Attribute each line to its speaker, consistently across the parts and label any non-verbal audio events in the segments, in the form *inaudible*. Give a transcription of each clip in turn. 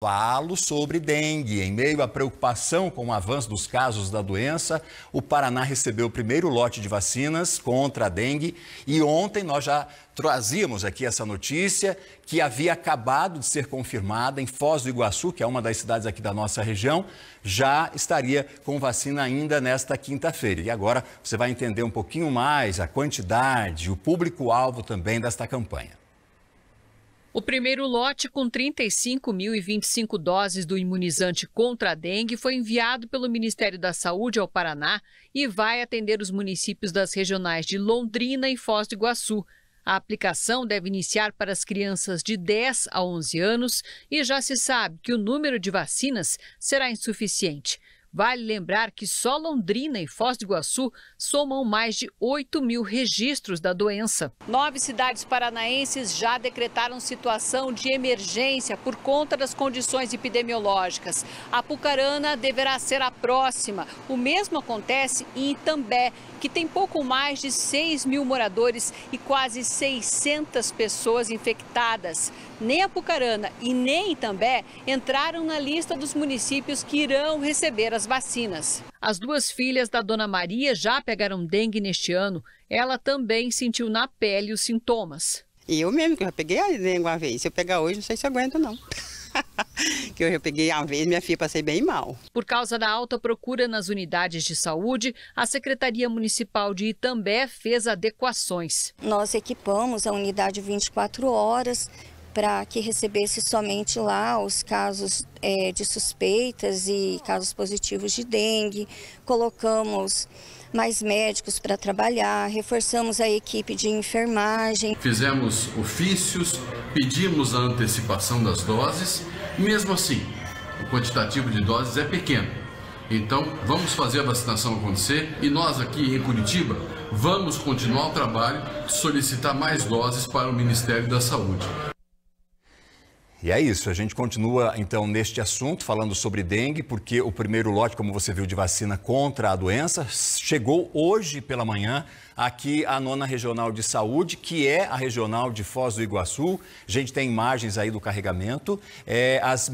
Speaker 1: Falo sobre dengue. Em meio à preocupação com o avanço dos casos da doença, o Paraná recebeu o primeiro lote de vacinas contra a dengue e ontem nós já trazíamos aqui essa notícia que havia acabado de ser confirmada em Foz do Iguaçu, que é uma das cidades aqui da nossa região, já estaria com vacina ainda nesta quinta-feira. E agora você vai entender um pouquinho mais a quantidade, o público-alvo também desta campanha.
Speaker 2: O primeiro lote, com 35.025 doses do imunizante contra a dengue, foi enviado pelo Ministério da Saúde ao Paraná e vai atender os municípios das regionais de Londrina e Foz do Iguaçu. A aplicação deve iniciar para as crianças de 10 a 11 anos e já se sabe que o número de vacinas será insuficiente. Vale lembrar que só Londrina e Foz do Iguaçu somam mais de 8 mil registros da doença. Nove cidades paranaenses já decretaram situação de emergência por conta das condições epidemiológicas. A Pucarana deverá ser a próxima. O mesmo acontece em Itambé, que tem pouco mais de 6 mil moradores e quase 600 pessoas infectadas nem Apucarana e nem Itambé entraram na lista dos municípios que irão receber as vacinas. As duas filhas da dona Maria já pegaram dengue neste ano. Ela também sentiu na pele os sintomas.
Speaker 3: Eu mesmo, que eu já peguei a dengue uma vez. Se eu pegar hoje, não sei se aguento, não. *laughs* que eu já peguei uma vez, minha filha passei bem mal.
Speaker 2: Por causa da alta procura nas unidades de saúde, a Secretaria Municipal de Itambé fez adequações. Nós equipamos
Speaker 1: a unidade 24 horas, para que recebesse somente lá os casos é, de suspeitas e casos positivos de dengue. Colocamos mais médicos para trabalhar, reforçamos a equipe de enfermagem.
Speaker 3: Fizemos ofícios, pedimos a antecipação das doses, mesmo assim, o quantitativo de doses é pequeno. Então, vamos fazer a vacinação acontecer e nós aqui em Curitiba vamos continuar o trabalho de solicitar mais doses para o Ministério da Saúde.
Speaker 1: E é isso, a gente continua então neste assunto falando sobre dengue, porque o primeiro lote, como você viu, de vacina contra a doença chegou hoje pela manhã aqui à nona regional de saúde, que é a regional de Foz do Iguaçu. A gente tem imagens aí do carregamento. É, as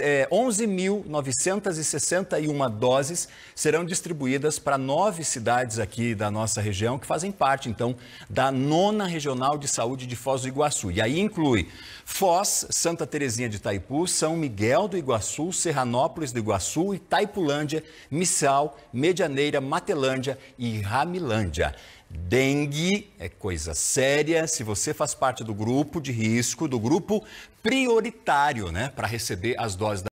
Speaker 1: é, 11.961 doses serão distribuídas para nove cidades aqui da nossa região que fazem parte então da nona regional de saúde de Foz do Iguaçu. E aí inclui Foz, Santa Santa Terezinha de Itaipu, São Miguel do Iguaçu, Serranópolis do Iguaçu, Itaipulândia, Missal, Medianeira, Matelândia e Ramilândia. Dengue é coisa séria. Se você faz parte do grupo de risco, do grupo prioritário, né, para receber as doses da